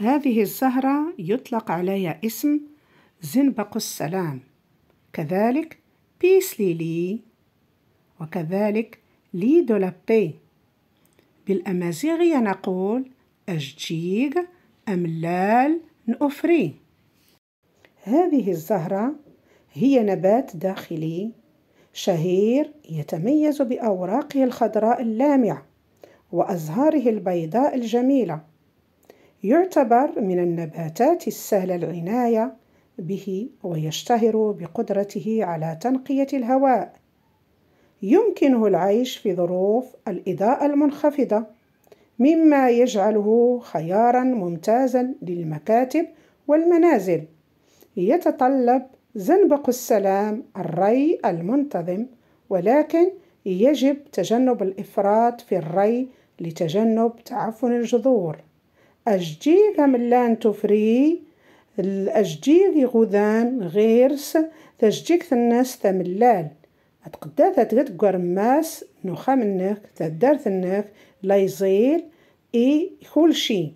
هذه الزهرة يطلق عليها اسم زنبق السلام كذلك بيس ليلي وكذلك لي دو لابي بالأمازيغية نقول أججيغ أملال نأفري هذه الزهرة هي نبات داخلي شهير يتميز بأوراقه الخضراء اللامعة وأزهاره البيضاء الجميلة يعتبر من النباتات السهل العناية به ويشتهر بقدرته على تنقية الهواء يمكنه العيش في ظروف الإضاءة المنخفضة مما يجعله خيارا ممتازا للمكاتب والمنازل يتطلب زنبق السلام الري المنتظم ولكن يجب تجنب الإفراط في الري لتجنب تعفن الجذور أشجيغ ملان تفري الأشجيغ غذان غيرس تشجيك الناس تملال أتقدا تتغد قرماس نخا منك تدار ثنك لا يزيل إي كل شي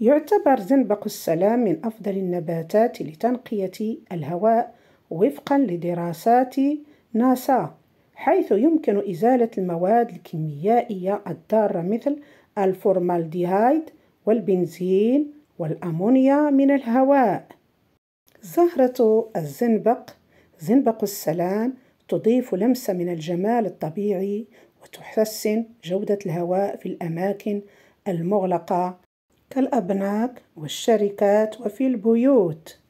يعتبر زنبق السلام من أفضل النباتات لتنقية الهواء وفقا لدراسات ناسا حيث يمكن إزالة المواد الكيميائية الضارة مثل الفورمالديهايد والبنزين والأمونيا من الهواء زهرة الزنبق زنبق السلام تضيف لمسة من الجمال الطبيعي وتحسن جودة الهواء في الأماكن المغلقة كالأبناك والشركات وفي البيوت